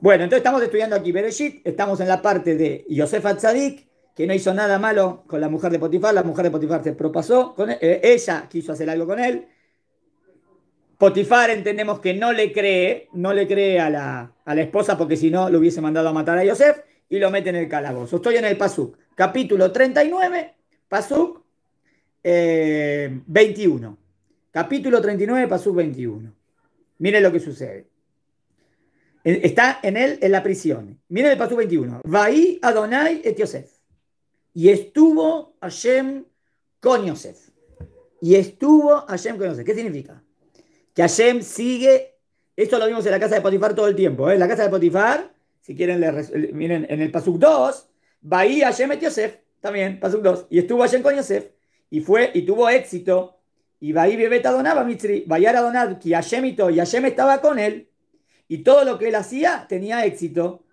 Bueno, entonces estamos estudiando aquí Bereshit, estamos en la parte de Yosef Atzadik, que no hizo nada malo con la mujer de Potifar, la mujer de Potifar se propasó, con eh, ella quiso hacer algo con él. Potifar entendemos que no le cree, no le cree a la, a la esposa porque si no lo hubiese mandado a matar a Yosef y lo mete en el calabozo. Estoy en el Pasuk, capítulo 39, Pasuk 21. Eh, capítulo 39, Pasuk 21. Miren lo que sucede. Eh, está en él en la prisión. Miren el pasú 21. Vaí Adonai et Yosef. Y estuvo Hashem con Yosef. Y estuvo Hashem con Yosef. ¿Qué significa? Que Hashem sigue. Esto lo vimos en la casa de Potifar todo el tiempo. ¿eh? En la casa de Potifar, si quieren, le, miren, en el pasú 2, Vaí Hashem et Yosef. También, pasú 2. Y estuvo Hashem con Yosef. Y fue, y tuvo éxito. Y Vaí Bebet Adonai, Mitzri. Vayar Adonai, que Hashem y Hashem estaba con él. Y todo lo que él hacía tenía éxito.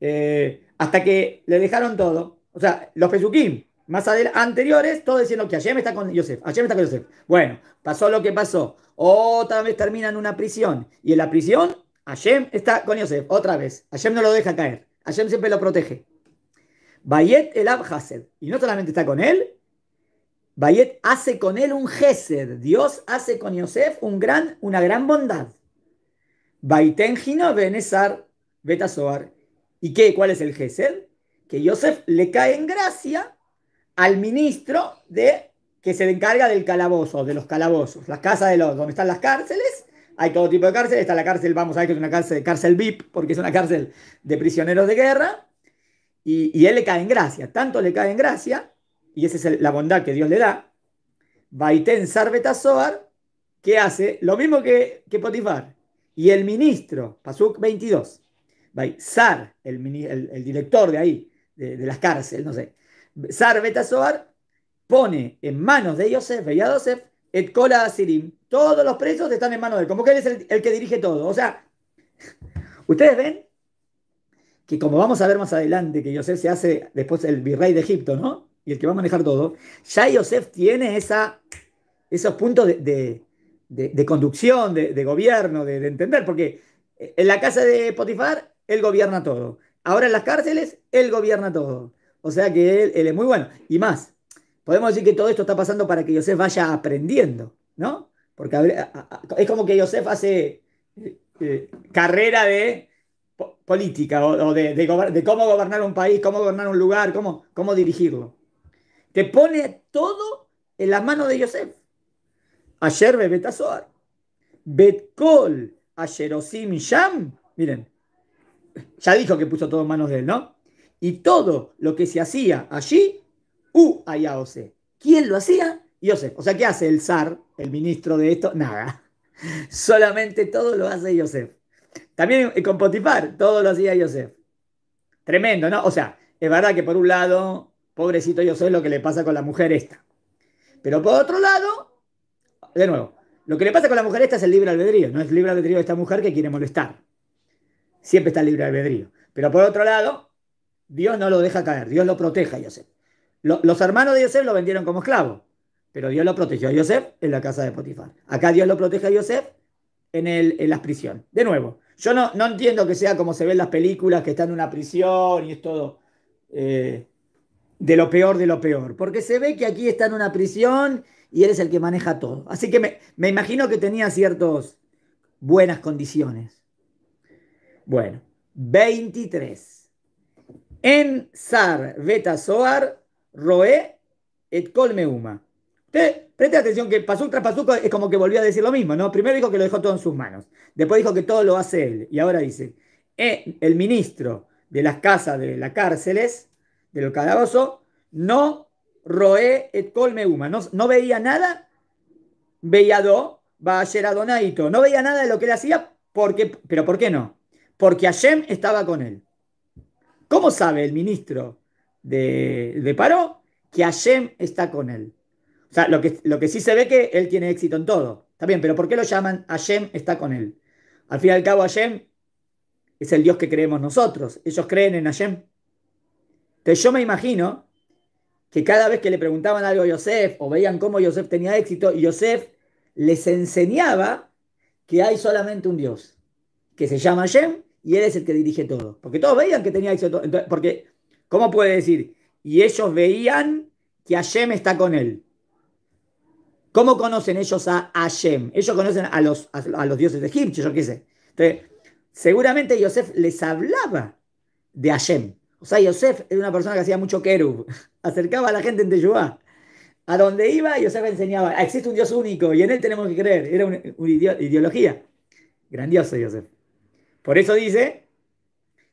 Eh, hasta que le dejaron todo. O sea, los Pesukim, más anteriores, todos diciendo que Hashem está con Yosef, Hashem está con Bueno, pasó lo que pasó. Otra vez terminan en una prisión. Y en la prisión, Hashem está con Yosef. Otra vez. Hashem no lo deja caer. Hashem siempre lo protege. Bayet el Abhased. Y no solamente está con él, Bayet hace con él un Gesed. Dios hace con Yosef un gran, una gran bondad. Baitengina Benesar Betasoar. ¿Y qué? ¿Cuál es el Gesed? Que Yosef le cae en gracia al ministro de que se le encarga del calabozo, de los calabozos, las casas de los, donde están las cárceles. Hay todo tipo de cárceles. Está la cárcel, vamos a ver que es una cárcel, cárcel VIP, porque es una cárcel de prisioneros de guerra. Y, él le cae en gracia, tanto le cae en gracia, y esa es la bondad que Dios le da. Baiten Sarbetasoar, que hace lo mismo que, que Potifar y el ministro, Pasuk 22, Sar, el, el, director de ahí, de, las cárceles, no sé, Sar Betasoar, pone en manos de Yosef, veía a Yosef, et Todos los presos están en manos de él, como que él es el, que dirige todo. O sea, ustedes ven que como vamos a ver más adelante, que Yosef se hace después el virrey de Egipto, ¿no? Y el que va a manejar todo, ya Yosef tiene esa, esos puntos de, de, conducción, de, gobierno, de, entender, porque en la casa de Potifar, él gobierna todo. Ahora en las cárceles, él gobierna todo. O sea que él, es muy bueno. Y más, podemos decir que todo esto está pasando para que Yosef vaya aprendiendo, ¿no? Porque es como que Yosef hace eh, eh, carrera de política o, de, cómo gobernar un país, cómo gobernar un lugar, cómo, cómo dirigirlo. Te pone todo en las manos de Yosef. Ayer Betcol Betkol Ayerosim Yam. Miren, ya dijo que puso todo en manos de él, ¿no? Y todo lo que se hacía allí, U Ayaose. ¿Quién lo hacía? Yosef. O sea, ¿qué hace el zar, el ministro de esto? Nada. Solamente todo lo hace Yosef. También eh, con Potifar, todo lo hacía Yosef. Tremendo, ¿no? O sea, es verdad que por un lado, pobrecito Yosef, lo que le pasa con la mujer esta. Pero por otro lado, de nuevo, lo que le pasa con la mujer esta es el libre albedrío, no es libre albedrío de esta mujer que quiere molestar. Siempre está el libre albedrío. Pero por otro lado, Dios no lo deja caer, Dios lo protege a Yosef. los hermanos de Yosef lo vendieron como esclavo, pero Dios lo protegió a Yosef en la casa de Potifar. Acá Dios lo protege a Yosef en, el, en la prisión. De nuevo, yo no, no entiendo que sea como se ven las películas, que está en una prisión y es todo. Eh, de lo peor de lo peor, porque se ve que aquí está en una prisión y eres el que maneja todo. Así que me, imagino que tenía ciertas buenas condiciones. Bueno, 23. En Sar soar Roe et Colmeuma. Usted preste atención que pasó tras pasuco es como que volvió a decir lo mismo, ¿no? Primero dijo que lo dejó todo en sus manos, después dijo que todo lo hace él, y ahora dice, eh, el ministro de las casas de las cárceles del calabozo, no roe et Colmeuma. no, veía nada, veía Do, va ayer Adonaito, no veía nada de lo que él hacía, pero ¿por qué no? Porque Hashem estaba con él. ¿Cómo sabe el ministro de, de Paró que Hashem está con él? O sea, lo que, lo que sí se ve que él tiene éxito en todo. Está bien, pero ¿por qué lo llaman Hashem está con él? Al fin y al cabo, Hashem es el Dios que creemos nosotros. Ellos creen en Hashem. Entonces yo me imagino que cada vez que le preguntaban algo a Yosef o veían cómo Yosef tenía éxito, Yosef les enseñaba que hay solamente un Dios, que se llama Yem y él es el que dirige todo. Porque todos veían que tenía éxito. Entonces, porque, ¿cómo puede decir? Y ellos veían que Hashem está con él. ¿Cómo conocen ellos a Hashem? Ellos conocen a los, a, los dioses de Egipto, yo qué sé. Entonces, seguramente Yosef les hablaba de Hashem. O sea, Yosef era una persona que hacía mucho querub, acercaba a la gente en Teshuvah. A donde iba, Yosef enseñaba, ah, existe un Dios único y en él tenemos que creer. Era una, ideología. Grandioso Yosef. Por eso dice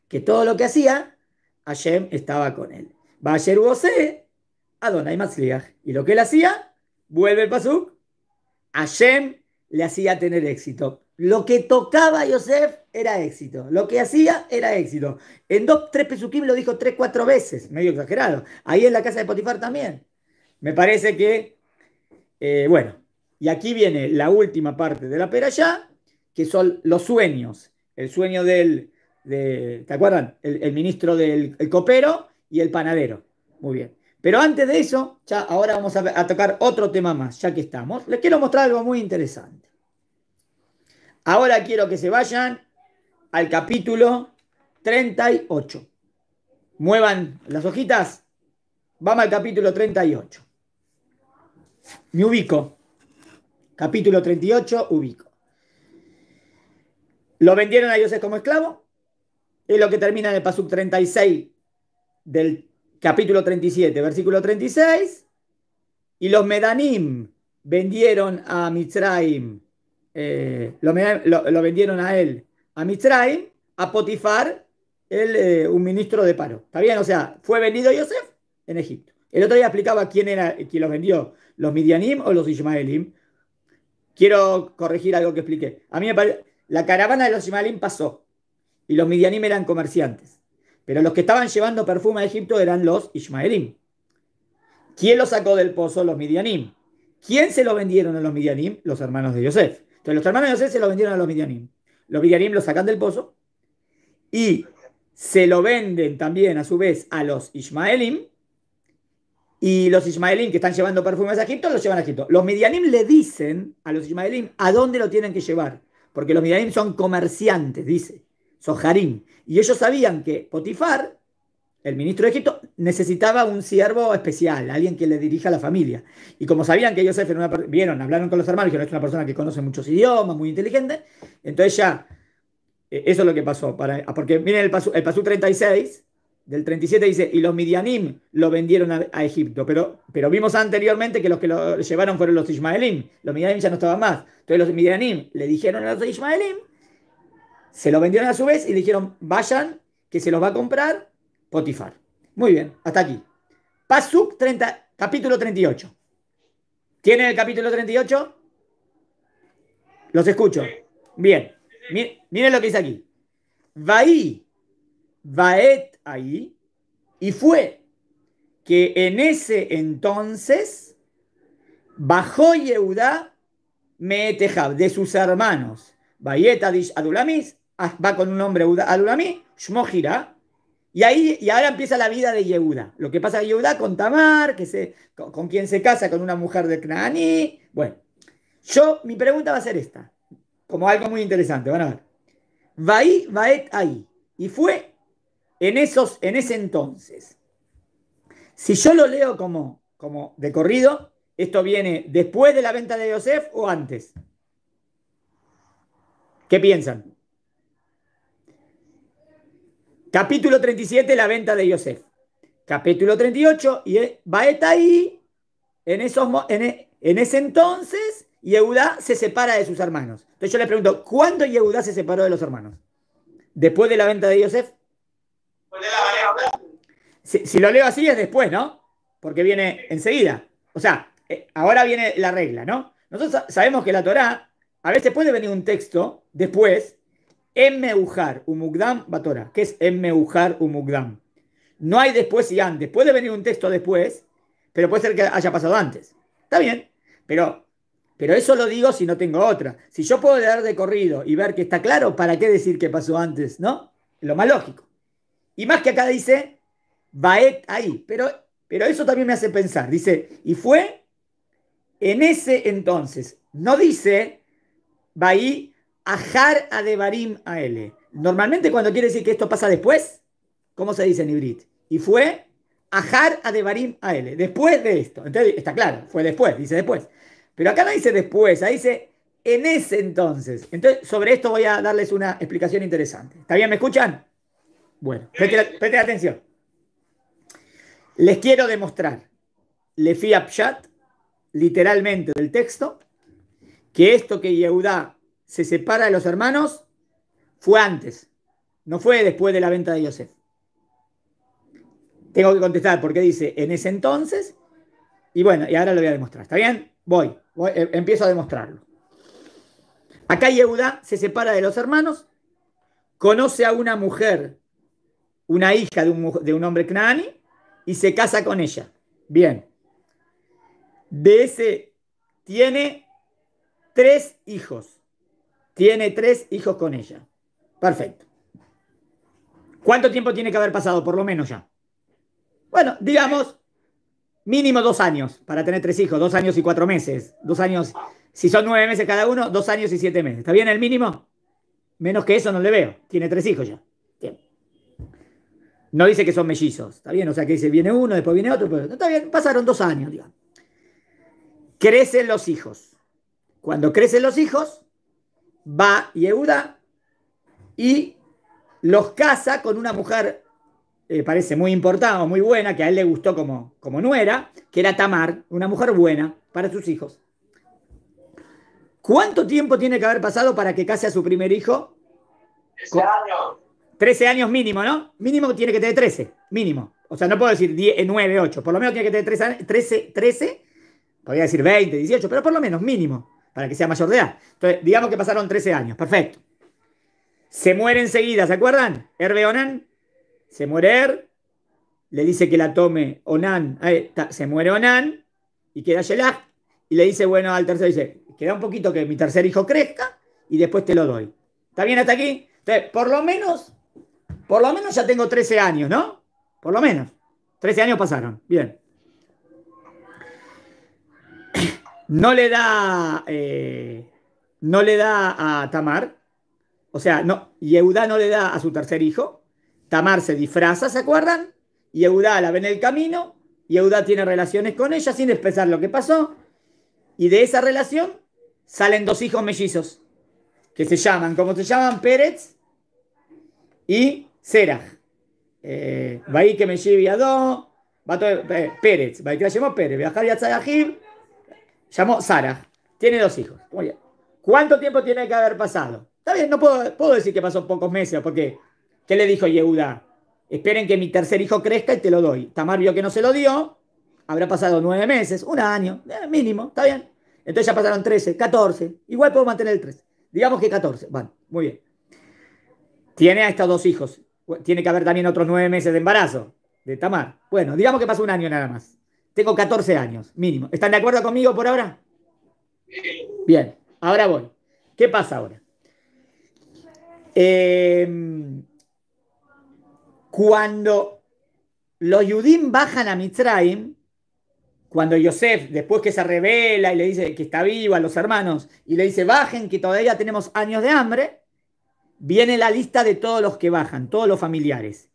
que todo lo que hacía, Hashem estaba con él. Va a a Adonai Matzliach. Y lo que él hacía, vuelve el Pasuk, Hashem le hacía tener éxito. Lo que tocaba Yosef era éxito. Lo que hacía era éxito. En dos, tres Pesuquim lo dijo tres, cuatro veces. Medio exagerado. Ahí en la casa de Potifar también. Me parece que, eh, bueno, y aquí viene la última parte de la pera ya, que son los sueños. El sueño del, ¿te acuerdan? El, ministro del copero y el panadero. Muy bien. Pero antes de eso, ya ahora vamos a tocar otro tema más, ya que estamos. Les quiero mostrar algo muy interesante. Ahora quiero que se vayan al capítulo 38. Muevan las hojitas. Vamos al capítulo 38. Me ubico. Capítulo 38, ubico. Lo vendieron a es como esclavo. Es lo que termina en el Pasuk 36 del capítulo 37, versículo 36. Y los Medanim vendieron a Mitzrayim eh, lo, vendieron a él, a Mizraim, a Potifar, eh, un ministro de paro. ¿Está bien? O sea, fue vendido Yosef en Egipto. El otro día explicaba quién era quien los vendió, los Midianim o los Ismaelim. Quiero corregir algo que expliqué. A mí me parece, la caravana de los Ismaelim pasó y los Midianim eran comerciantes. Pero los que estaban llevando perfume a Egipto eran los Ismaelim. ¿Quién lo sacó del pozo? Los Midianim. ¿Quién se lo vendieron a los Midianim? Los hermanos de Yosef los hermanos de José se lo vendieron a los Midianim. Los Midianim lo sacan del pozo y se lo venden también a su vez a los Ismaelim. Y los Ismaelim que están llevando perfumes a Egipto los llevan a Egipto. Los Midianim le dicen a los Ismaelim a dónde lo tienen que llevar. Porque los Midianim son comerciantes, dice. Son Harim. Y ellos sabían que Potifar, el ministro de Egipto, necesitaba un siervo especial, alguien que le dirija a la familia. Y como sabían que Yosef era una vieron, hablaron con los hermanos, que es una persona que conoce muchos idiomas, muy inteligente, entonces ya, e-, eso es lo que pasó. Para, ah, porque miren el pasú, el 36, del 37 dice, y los Midianim lo vendieron a, Egipto, pero, pero vimos anteriormente que los que lo llevaron fueron los Ismaelim, los Midianim ya no estaban más. Entonces los Midianim le dijeron a los Ismaelim, se lo vendieron a su vez y dijeron, vayan, que se los va a comprar Potifar. Muy bien, hasta aquí. Pasuk 30, capítulo 38. ¿Tienen el capítulo 38? Los escucho. Bien. Miren, lo que dice aquí. Vaí, vaet ahí, y fue que en ese entonces bajó Yehudá Meetejab de sus hermanos. Vaet Adulamis, ah, va con un nombre Adulamis Shmojira. Y ahí y ahora empieza la vida de Yehuda. Lo que pasa Yehuda con Tamar, que se, con, quien se casa con una mujer de Y Bueno, yo, mi pregunta va a ser esta, como algo muy interesante, van a ver. ahí, vaet, ahí. Y fue en, esos, en ese entonces. Si yo lo leo como, como de corrido, ¿esto viene después de la venta de Yosef o antes? ¿Qué piensan? Capítulo 37, la venta de Yosef. Capítulo 38, y e, ahí en, esos, en, e, en ese entonces, Yehudá se separa de sus hermanos. Entonces yo le pregunto, ¿cuándo Yehudá se separó de los hermanos? ¿Después de la venta de Yosef? Si, lo leo así es después, ¿no? Porque viene enseguida. O sea, eh, ahora viene la regla, ¿no? Nosotros sabemos que la Torá, a veces puede venir un texto después Emmeujar umugdam batora. que es emmeujar umugdam? No hay después y antes. Puede venir un texto después, pero puede ser que haya pasado antes. Está bien, pero, pero eso lo digo si no tengo otra. Si yo puedo dar de corrido y ver que está claro, ¿para qué decir que pasó antes? ¿No? Lo más lógico. Y más que acá dice, Baet ahí. Pero, pero eso también me hace pensar. Dice, y fue en ese entonces. No dice, Baí Ajar Adebarim L. Normalmente cuando quiere decir que esto pasa después, ¿cómo se dice en Ibrit? Y fue Ajar Adebarim L. después de esto. Entonces, está claro, fue después, dice después. Pero acá no dice después, ahí dice en ese entonces. Entonces, sobre esto voy a darles una explicación interesante. ¿Está bien? ¿Me escuchan? Bueno, presten, atención. Les quiero demostrar, le fui a literalmente del texto, que esto que Yehudá se separa de los hermanos fue antes, no fue después de la venta de Yosef. Tengo que contestar porque dice en ese entonces, y bueno, y ahora lo voy a demostrar. ¿Está bien? Voy, eh, empiezo a demostrarlo. Acá Yehuda se separa de los hermanos, conoce a una mujer, una hija de un, hombre Knani, y se casa con ella. Bien. De ese tiene tres hijos. Tiene tres hijos con ella. Perfecto. ¿Cuánto tiempo tiene que haber pasado? Por lo menos ya. Bueno, digamos, mínimo dos años para tener tres hijos, dos años y cuatro meses, dos años, si son nueve meses cada uno, dos años y siete meses. ¿Está bien el mínimo? Menos que eso no le veo. Tiene tres hijos ya. No dice que son mellizos, está bien, o sea que dice viene uno, después viene otro, pero está bien, pasaron dos años, Crecen los hijos. Cuando crecen los hijos, va y Euda y los casa con una mujer, eh, parece muy importante o muy buena, que a él le gustó como, como nuera, que era Tamar, una mujer buena para sus hijos. ¿Cuánto tiempo tiene que haber pasado para que case a su primer hijo? 13 años. Trece años mínimo, ¿no? Mínimo tiene que tener 13, mínimo. O sea, no puedo decir eh, nueve, ocho, Por lo menos tiene que tener 13, 13, 13. Podría decir 20, 18, pero por lo menos mínimo para que sea mayor de edad. Entonces, digamos que pasaron 13 años, perfecto. Se muere enseguida, ¿se acuerdan? Herbe Onan, se muere er, le dice que la tome Onan, se muere Onan y queda Shelah, y le dice, bueno, al tercero dice, queda un poquito que mi tercer hijo crezca y después te lo doy. ¿Está bien hasta aquí? Entonces, por lo menos, por lo menos ya tengo 13 años, ¿no? Por lo menos. 13 años pasaron. Bien. no le da, eh, no le da a Tamar, o sea, no, Yehudá no le da a su tercer hijo, Tamar se disfraza, ¿se acuerdan? Yehudá la ve en el camino, Yehudá tiene relaciones con ella sin expresar lo que pasó, y de esa relación salen dos hijos mellizos, que se llaman, ¿cómo se llaman? Pérez y Seraj. Eh, ahí que me lleve a dos, eh, Pérez, ahí que la Pérez, a llamó Sara, tiene dos hijos. Muy bien. ¿Cuánto tiempo tiene que haber pasado? Está bien, no puedo, puedo decir que pasó pocos meses, porque ¿qué le dijo Yehuda? Esperen que mi tercer hijo crezca y te lo doy. Tamar vio que no se lo dio, habrá pasado nueve meses, un año, eh, mínimo, está bien. Entonces ya pasaron trece, 14, igual puedo mantener el 13. Digamos que 14, bueno, muy bien. Tiene a estos dos hijos, tiene que haber también otros nueve meses de embarazo de Tamar. Bueno, digamos que pasó un año nada más. Tengo 14 años, mínimo. ¿Están de acuerdo conmigo por ahora? Bien, ahora voy. ¿Qué pasa ahora? Em, cuando los Yudim bajan a Mitzrayim, cuando Yosef, después que se revela y le dice que está vivo a los hermanos, y le dice, bajen, que todavía tenemos años de hambre, viene la lista de todos los que bajan, todos los familiares.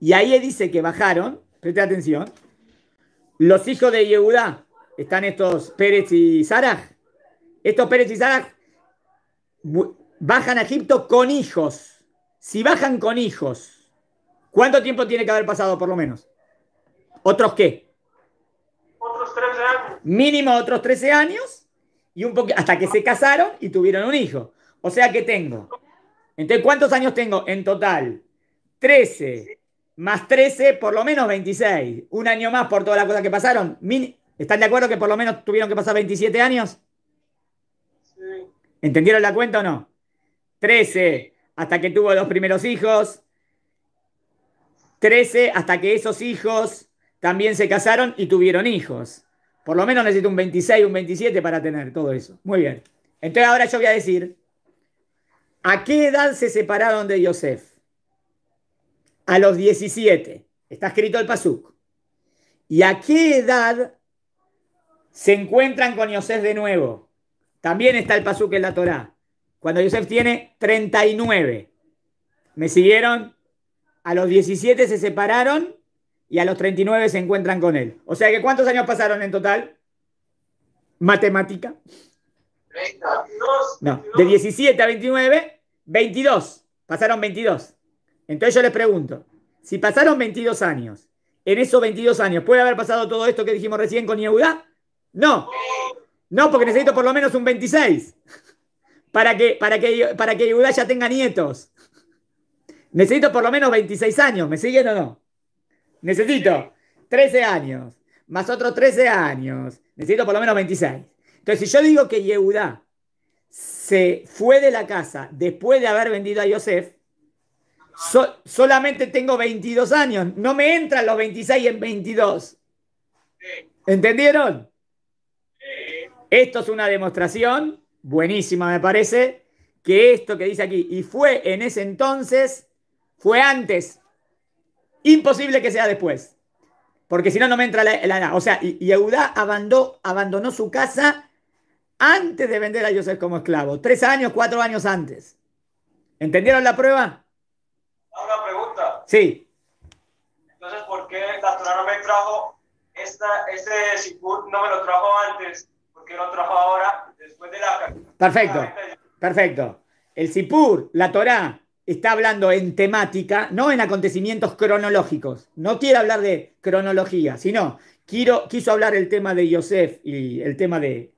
Y ahí dice que bajaron, preste atención, los hijos de Yehudá, están estos Pérez y Saraj. Estos Pérez y Saraj bajan a Egipto con hijos. Si bajan con hijos, ¿cuánto tiempo tiene que haber pasado por lo menos? ¿Otros qué? Otros 13 años. Mínimo otros 13 años y un poco hasta que se casaron y tuvieron un hijo. O sea que tengo. Entonces, ¿cuántos años tengo en total? 13 más 13, por lo menos 26. Un año más por todas las cosas que pasaron. ¿Están de acuerdo que por lo menos tuvieron que pasar 27 años? Sí. ¿Entendieron la cuenta o no? 13 hasta que tuvo los primeros hijos. 13 hasta que esos hijos también se casaron y tuvieron hijos. Por lo menos necesito un 26, un 27 para tener todo eso. Muy bien. Entonces ahora yo voy a decir, ¿a qué edad se separaron de Yosef? a los 17. Está escrito el Pasuk. ¿Y a qué edad se encuentran con Yosef de nuevo? También está el Pasuk en la Torah Cuando Yosef tiene 39. ¿Me siguieron? A los 17 se separaron y a los 39 se encuentran con él. O sea que ¿cuántos años pasaron en total? Matemática. de 17 a 29, 22. Pasaron 22. Entonces yo les pregunto, si pasaron 22 años, en esos 22 años, ¿puede haber pasado todo esto que dijimos recién con Yehuda? No. No, porque necesito por lo menos un 26 para que, para que, para que Yehuda ya tenga nietos. Necesito por lo menos 26 años, ¿me siguen o no? Necesito 13 años, más otros 13 años. Necesito por lo menos 26. Entonces, si yo digo que Yehuda se fue de la casa después de haber vendido a Yosef, solamente tengo 22 años. No me entran los 26 en 22. ¿Entendieron? Esto es una demostración, buenísima me parece, que esto que dice aquí, y fue en ese entonces, fue antes. Imposible que sea después. Porque si no, no me entra la, O sea, Yehudá abandonó, abandonó su casa antes de vender a Joseph como esclavo. Tres años, cuatro años antes. ¿Entendieron la prueba? Sí. Entonces, ¿por qué la Torah no me trajo este Sipur? No me lo trajo antes. ¿Por lo trajo ahora, después de la... Perfecto, perfecto. El Sipur, la Torah, está hablando en temática, no en acontecimientos cronológicos. No quiere hablar de cronología, sino quiero, quiso hablar el tema de Yosef y el tema de,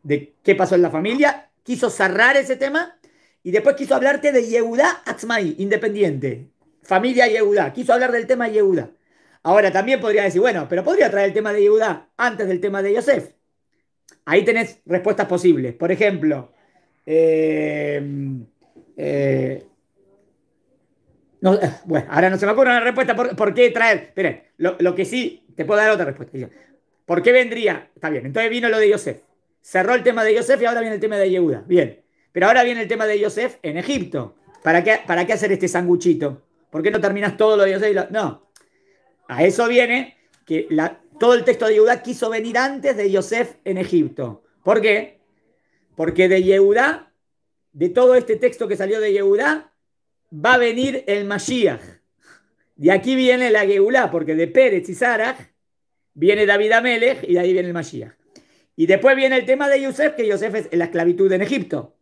qué pasó en la familia. Quiso cerrar ese tema y después quiso hablarte de Yehuda Atzmai, independiente familia Yehuda. Quiso hablar del tema Yehuda. Ahora también podría decir, bueno, pero podría traer el tema de Yehuda antes del tema de Yosef. Ahí tenés respuestas posibles. Por ejemplo, eh, eh, bueno, ahora no se me ocurre una respuesta. ¿Por, qué traer? Esperen, lo, que sí, te puedo dar otra respuesta. ¿Por qué vendría? Está bien, entonces vino lo de Yosef. Cerró el tema de Yosef y ahora viene el tema de Yehuda. Bien, pero ahora viene el tema de Yosef en Egipto. ¿Para qué, para qué hacer este sanguchito? ¿Por qué no terminas todo lo de Yosef? No. A eso viene que todo el texto de Yehudá quiso venir antes de Yosef en Egipto. ¿Por qué? Porque de Yehudá, de todo este texto que salió de Yehudá, va a venir el Mashiach. De aquí viene la Geulá, porque de Pérez y Sarah viene David Amelech y de ahí viene el Mashiach. Y después viene el tema de Yosef, que Yosef es la esclavitud en Egipto.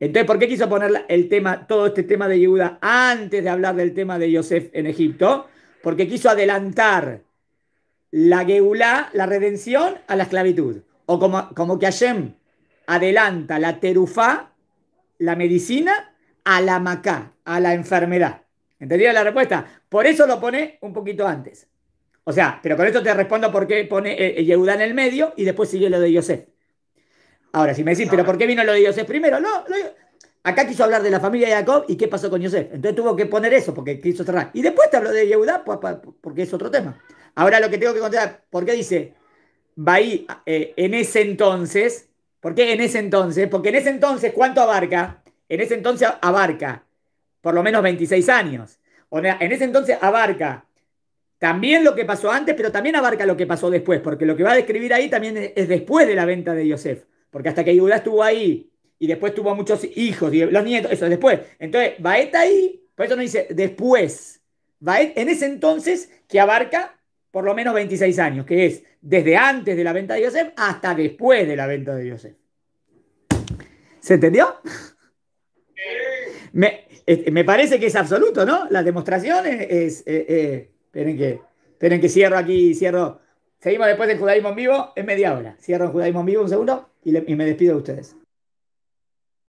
Entonces, ¿por qué quiso poner el tema, todo este tema de Yehuda antes de hablar del tema de Yosef en Egipto? Porque quiso adelantar la Geulá, la redención, a la esclavitud. O como, como que Hashem adelanta la terufá, la medicina, a la macá, a la enfermedad. ¿Entendía la respuesta? Por eso lo pone un poquito antes. O sea, pero con esto te respondo por qué pone eh, eh, Yehuda en el medio y después sigue lo de Yosef. Ahora, si me decís, ¿pero por qué vino lo de Yosef primero? No, acá quiso hablar de la familia de Jacob y qué pasó con Yosef. Entonces tuvo que poner eso porque quiso cerrar. Y después te habló de Yehudá porque es otro tema. Ahora lo que tengo que contar, ¿por qué dice va ahí eh, en ese entonces? ¿Por qué en ese entonces? Porque en ese entonces, ¿cuánto abarca? En ese entonces abarca por lo menos 26 años. O en ese entonces abarca también lo que pasó antes, pero también abarca lo que pasó después, porque lo que va a describir ahí también es después de la venta de Yosef. Porque hasta que Yudá estuvo ahí y después tuvo muchos hijos y los nietos, eso después. Entonces, Baet ahí, por eso no dice después. Baet en ese entonces que abarca por lo menos 26 años, que es desde antes de la venta de Yosef hasta después de la venta de Yosef. ¿Se entendió? Eh, me, parece que es absoluto, ¿no? La demostración es... Eh, eh, que, esperen que cierro aquí, cierro Seguimos después del Judaísmo en Vivo en media hora. Cierro el Judaísmo en Vivo un segundo y, y me despido de ustedes.